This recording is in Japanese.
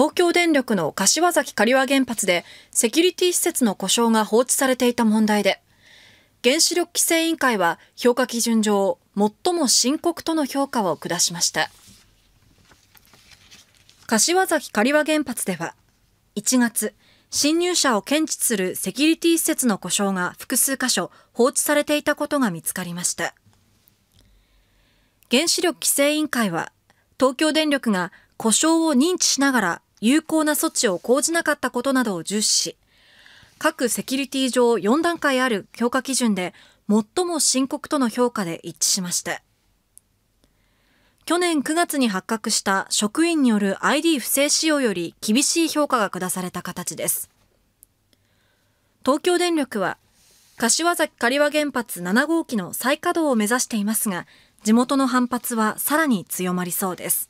東京電力の柏崎刈羽原発でセキュリティ施設の故障が放置されていた問題で、原子力規制委員会は評価基準上、最も深刻との評価を下しました。柏崎刈羽原発では、1月、侵入者を検知するセキュリティ施設の故障が複数箇所放置されていたことが見つかりました。原子力規制委員会は、東京電力が故障を認知しながら有効な措置を講じなかったことなどを重視し、各セキュリティ上4段階ある評価基準で最も深刻との評価で一致しました。去年9月に発覚した職員による ID 不正使用より厳しい評価が下された形です。東京電力は、柏崎刈羽原発7号機の再稼働を目指していますが、地元の反発はさらに強まりそうです。